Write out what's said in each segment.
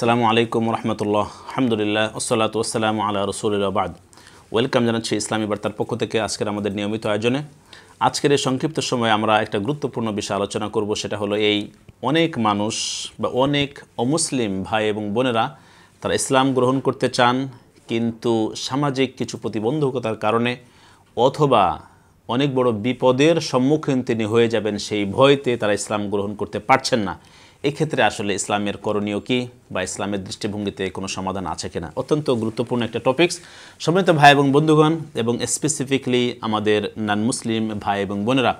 সালামু আলাইকুম রহমতুল্লাহ আহমদুলিল্লাহ ওসলাত ওসালাম আল্লাহ রসুলাবাদ ওয়েলকাম জানাচ্ছি ইসলামী বার্তার পক্ষ থেকে আজকের আমাদের নিয়মিত আয়োজনে আজকের এই সংক্ষিপ্ত সময়ে আমরা একটা গুরুত্বপূর্ণ বিষয় আলোচনা করব সেটা হলো এই অনেক মানুষ বা অনেক অমুসলিম ভাই এবং বোনেরা তারা ইসলাম গ্রহণ করতে চান কিন্তু সামাজিক কিছু প্রতিবন্ধকতার কারণে অথবা অনেক বড় বিপদের সম্মুখীন তিনি হয়ে যাবেন সেই ভয়তে তারা ইসলাম গ্রহণ করতে পারছেন না এক্ষেত্রে আসলে ইসলামের করণীয় কি বা ইসলামের দৃষ্টিভঙ্গিতে কোনো সমাধান আছে কিনা অত্যন্ত গুরুত্বপূর্ণ একটা টপিক্স সম্মিলিত ভাই এবং বন্ধুগণ এবং স্পেসিফিকলি আমাদের নান মুসলিম ভাই এবং বোনেরা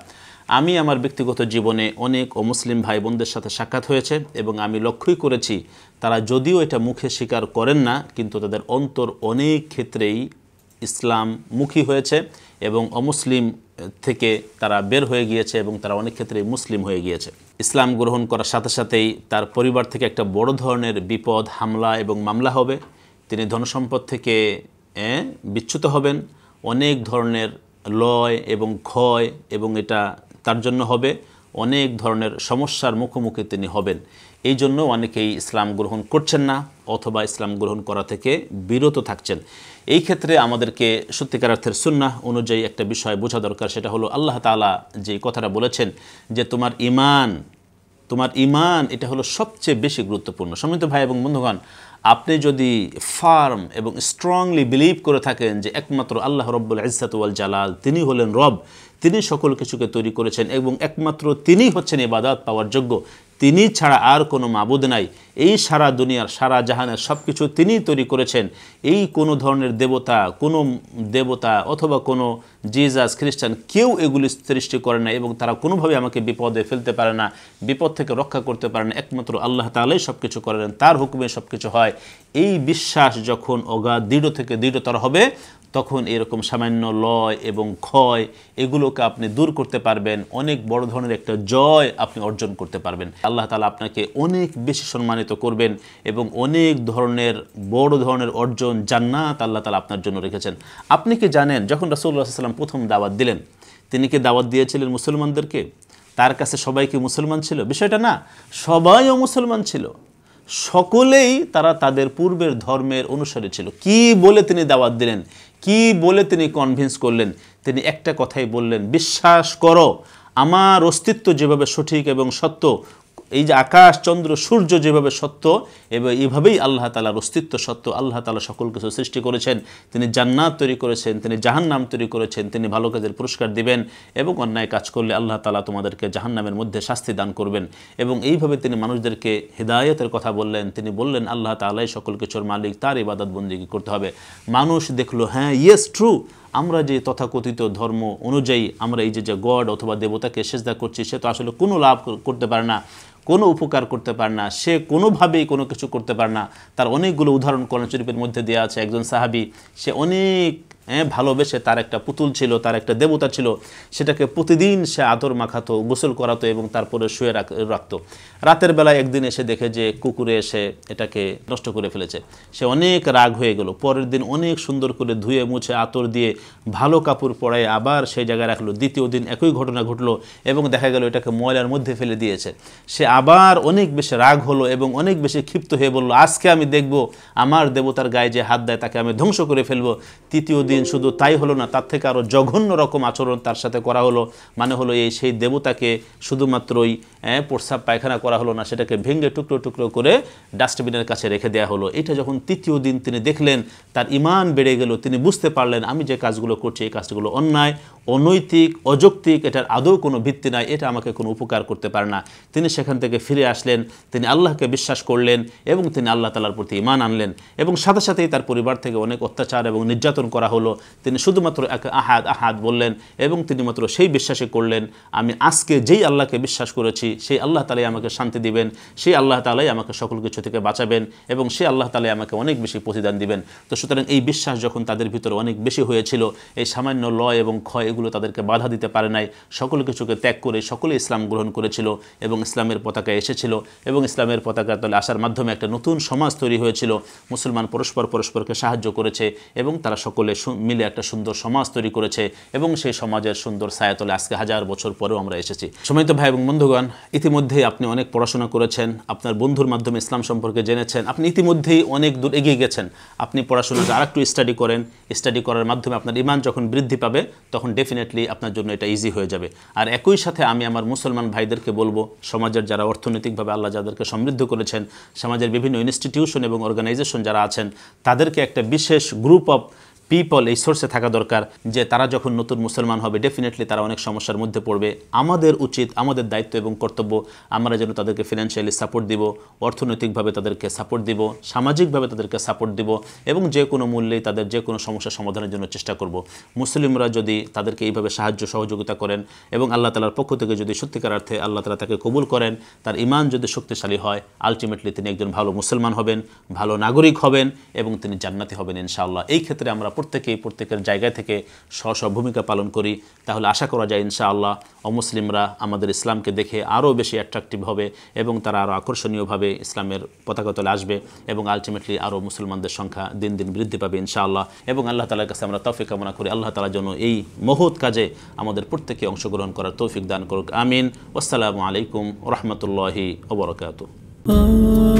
আমি আমার ব্যক্তিগত জীবনে অনেক অমুসলিম ভাই বোনদের সাথে সাক্ষাৎ হয়েছে এবং আমি লক্ষ্যই করেছি তারা যদিও এটা মুখে স্বীকার করেন না কিন্তু তাদের অন্তর অনেক ক্ষেত্রেই ইসলামমুখী হয়েছে এবং অমুসলিম থেকে তারা বের হয়ে গিয়েছে এবং তারা অনেক ক্ষেত্রে মুসলিম হয়ে গিয়েছে ইসলাম গ্রহণ করার সাথে সাথেই তার পরিবার থেকে একটা বড় ধরনের বিপদ হামলা এবং মামলা হবে তিনি ধনসম্পদ থেকে বিচ্যুত হবেন অনেক ধরনের লয় এবং ক্ষয় এবং এটা তার জন্য হবে অনেক ধরনের সমস্যার মুখোমুখি তিনি হবেন এই জন্য অনেকেই ইসলাম গ্রহণ করছেন না অথবা ইসলাম গ্রহণ করা থেকে বিরত থাকছেন এই ক্ষেত্রে আমাদেরকে সত্যিকার অর্থের সুন্না অনুযায়ী একটা বিষয় বোঝা দরকার সেটা হলো আল্লাহ তালা যে কথাটা বলেছেন যে তোমার ইমান তোমার ইমান এটা হলো সবচেয়ে বেশি গুরুত্বপূর্ণ সমিত ভাই এবং বন্ধুগণ আপনি যদি ফার্ম এবং স্ট্রংলি বিলিভ করে থাকেন যে একমাত্র আল্লাহ রব্বুল ইজাত জালাল তিনি হলেন রব তিনি সকল কিছুকে তৈরি করেছেন এবং একমাত্র তিনি হচ্ছেন এবাদাত পাওয়ার যোগ্য তিনি ছাড়া আর কোনো মাবুদ নাই এই সারা দুনিয়ার সারা জাহানের সব কিছু তিনিই তৈরি করেছেন এই কোনো ধরনের দেবতা কোনো দেবতা অথবা কোনো জিজাস খ্রিস্টান কেউ এগুলি সৃষ্টি করে না এবং তারা কোনোভাবে আমাকে বিপদে ফেলতে পারে না বিপদ থেকে রক্ষা করতে পারে না একমাত্র আল্লাহ তালাই সব কিছু করেন তার হুকুমে সব কিছু হয় এই বিশ্বাস যখন অগা দৃঢ় থেকে দৃঢ়তর হবে তখন এরকম সামান্য লয় এবং ক্ষয় এগুলোকে আপনি দূর করতে পারবেন অনেক বড় ধরনের একটা জয় আপনি অর্জন করতে পারবেন আল্লাহ তালা আপনাকে অনেক বেশি সম্মানিত করবেন এবং অনেক ধরনের বড় ধরনের অর্জন জান্নাত আল্লাহ তালা আপনার জন্য রেখেছেন আপনি কি জানেন যখন রাসুল্লাহ সাল্লাম প্রথম দাওয়াত দিলেন তিনি কি দাওয়াত দিয়েছিলেন মুসলমানদেরকে তার কাছে সবাই কি মুসলমান ছিল বিষয়টা না সবাইও মুসলমান ছিল সকলেই তারা তাদের পূর্বের ধর্মের অনুসারে ছিল কি বলে তিনি দাওয়াত দিলেন কি বলে তিনি কনভিন্স করলেন তিনি একটা কথাই বললেন বিশ্বাস করো আমার অস্তিত্ব যেভাবে সঠিক এবং সত্য এই যে আকাশ চন্দ্র সূর্য যেভাবে সত্য এবার এভাবেই আল্লাহ তালার অস্তিত্ব সত্য আল্লাহ তালা সকল কিছু সৃষ্টি করেছেন তিনি জান্নাত তৈরি করেছেন তিনি জাহান্নাম তৈরি করেছেন তিনি ভালো কাজের পুরস্কার দিবেন এবং অন্যায় কাজ করলে আল্লাহ তালা তোমাদেরকে জাহান্নামের মধ্যে শাস্তি দান করবেন এবং এইভাবে তিনি মানুষদেরকে হৃদায়তের কথা বললেন তিনি বললেন আল্লাহ তালাই সকল কিছুর মালিক তার ইবাদত বন্দিগি করতে হবে মানুষ দেখলো হ্যাঁ ইয়েস ট্রু আমরা যে তথাকথিত ধর্ম অনুযায়ী আমরা এই যে যে গড অথবা দেবতাকে শেষদা করছি সে তো আসলে কোনো লাভ করতে পারে না কোনো উপকার করতে পারে না সে কোনোভাবেই কোনো কিছু করতে পারে না তার অনেকগুলো উদাহরণ কোরআন শরীফের মধ্যে দেওয়া আছে একজন সাহাবি সে অনেক হ্যাঁ ভালোবেসে তার একটা পুতুল ছিল তার একটা দেবতা ছিল সেটাকে প্রতিদিন সে আদর মাখাতো গোসল করাতো এবং তারপরে শুয়ে রাখতো রাতের বেলা একদিন এসে দেখে যে কুকুরে এসে এটাকে নষ্ট করে ফেলেছে সে অনেক রাগ হয়ে গেল পরের দিন অনেক সুন্দর করে ধুয়ে মুছে আতর দিয়ে ভালো কাপড় পরায় আবার সেই জায়গায় রাখলো দ্বিতীয় দিন একই ঘটনা ঘটলো এবং দেখা গেল এটাকে ময়লার মধ্যে ফেলে দিয়েছে সে আবার অনেক বেশি রাগ হলো এবং অনেক বেশি ক্ষিপ্ত হয়ে বলল আজকে আমি দেখব আমার দেবতার গায়ে যে হাত দেয় তাকে আমি ধ্বংস করে ফেলবো তৃতীয় দিন দিন শুধু তাই হলো না তার থেকে আরও জঘন্য রকম আচরণ তার সাথে করা হলো মানে হলো এই সেই দেবতাকে শুধুমাত্রই হ্যাঁ, প্রস্রাব পায়খানা করা হলো না সেটাকে ভেঙে টুকরো টুকরো করে ডাস্টবিনের কাছে রেখে দেওয়া হলো এটা যখন তৃতীয় দিন তিনি দেখলেন তার ইমান বেড়ে গেল তিনি বুঝতে পারলেন আমি যে কাজগুলো করছি এই কাজগুলো অন্যায় অনৈতিক অযৌক্তিক এটার আদৌ কোনো ভিত্তি নাই এটা আমাকে কোনো উপকার করতে পারে না তিনি সেখান থেকে ফিরে আসলেন তিনি আল্লাহকে বিশ্বাস করলেন এবং তিনি আল্লাহ তালার প্রতি ইমান আনলেন এবং সাথে সাথেই তার পরিবার থেকে অনেক অত্যাচার এবং নির্যাতন করা হলো তিনি শুধুমাত্র এক আহাত আহাত বললেন এবং তিনি মাত্র সেই বিশ্বাসে করলেন আমি আজকে যেই আল্লাহকে বিশ্বাস করেছি সেই আল্লাহ তালাই আমাকে শান্তি দিবেন সেই আল্লাহ তালাই আমাকে সকল কিছু থেকে বাঁচাবেন এবং সে আল্লাহ তালাই আমাকে অনেক বেশি প্রতিদান দিবেন তো সুতরাং এই বিশ্বাস যখন তাদের ভিতরে অনেক বেশি হয়েছিল এই সামান্য লয় এবং ক্ষয় এগুলো তাদেরকে বাধা দিতে পারে নাই সকল কিছুকে ত্যাগ করে সকলে ইসলাম গ্রহণ করেছিল এবং ইসলামের পতাকা এসেছিল এবং ইসলামের পতাকা তাহলে আসার মাধ্যমে একটা নতুন সমাজ তৈরি হয়েছিল মুসলমান পরস্পর পরস্পরকে সাহায্য করেছে এবং তারা সকলে মিলে একটা সুন্দর সমাজ তৈরি করেছে এবং সেই সমাজের সুন্দর সায়াতলে আজকে হাজার বছর পরেও আমরা এসেছি তো ভাই এবং বন্ধুগণ ইতিমধ্যেই আপনি অনেক পড়াশোনা করেছেন আপনার বন্ধুর মাধ্যমে ইসলাম সম্পর্কে জেনেছেন আপনি ইতিমধ্যেই অনেক দূর এগিয়ে গেছেন আপনি পড়াশোনাটা আর একটু স্টাডি করেন স্টাডি করার মাধ্যমে আপনার ইমান যখন বৃদ্ধি পাবে তখন ডেফিনেটলি আপনার জন্য এটা ইজি হয়ে যাবে আর একই সাথে আমি আমার মুসলমান ভাইদেরকে বলবো সমাজের যারা অর্থনৈতিকভাবে আল্লাহ যাদেরকে সমৃদ্ধ করেছেন সমাজের বিভিন্ন ইনস্টিটিউশন এবং অর্গানাইজেশন যারা আছেন তাদেরকে একটা বিশেষ গ্রুপ অফ পিপল এই সোর্সে থাকা দরকার যে তারা যখন নতুন মুসলমান হবে ডেফিনেটলি তারা অনেক সমস্যার মধ্যে পড়বে আমাদের উচিত আমাদের দায়িত্ব এবং কর্তব্য আমরা যেন তাদেরকে ফিনান্সিয়ালি সাপোর্ট দিব অর্থনৈতিকভাবে তাদেরকে সাপোর্ট দিব সামাজিকভাবে তাদেরকে সাপোর্ট দিব এবং যে কোনো মূল্যেই তাদের যে কোনো সমস্যা সমাধানের জন্য চেষ্টা করব মুসলিমরা যদি তাদেরকে এইভাবে সাহায্য সহযোগিতা করেন এবং আল্লাহ তালার পক্ষ থেকে যদি সত্যিকার অর্থে আল্লাহ তালা তাকে কবুল করেন তার ইমান যদি শক্তিশালী হয় আলটিমেটলি তিনি একজন ভালো মুসলমান হবেন ভালো নাগরিক হবেন এবং তিনি জান্নাতি হবেন ইনশাআল্লাহ এই ক্ষেত্রে আমরা প্রত্যেকেই প্রত্যেকের জায়গা থেকে স্ব ভূমিকা পালন করি তাহলে আশা করা যায় ইনশাআল্লাহ অমুসলিমরা আমাদের ইসলামকে দেখে আরও বেশি অ্যাট্রাকটিভ হবে এবং তারা আরও আকর্ষণীয়ভাবে ইসলামের পতাকা তলে আসবে এবং আলটিমেটলি আরও মুসলমানদের সংখ্যা দিন দিন বৃদ্ধি পাবে ইনশাআল্লাহ এবং আল্লাহ তালার কাছে আমরা তৌফিক কামনা করি আল্লাহ তালার জন্য এই মহৎ কাজে আমাদের প্রত্যেকে অংশগ্রহণ করার তৌফিক দান করুক আমিন আসসালামু আলাইকুম রহমতুল্লাহি ওবরকাত Oh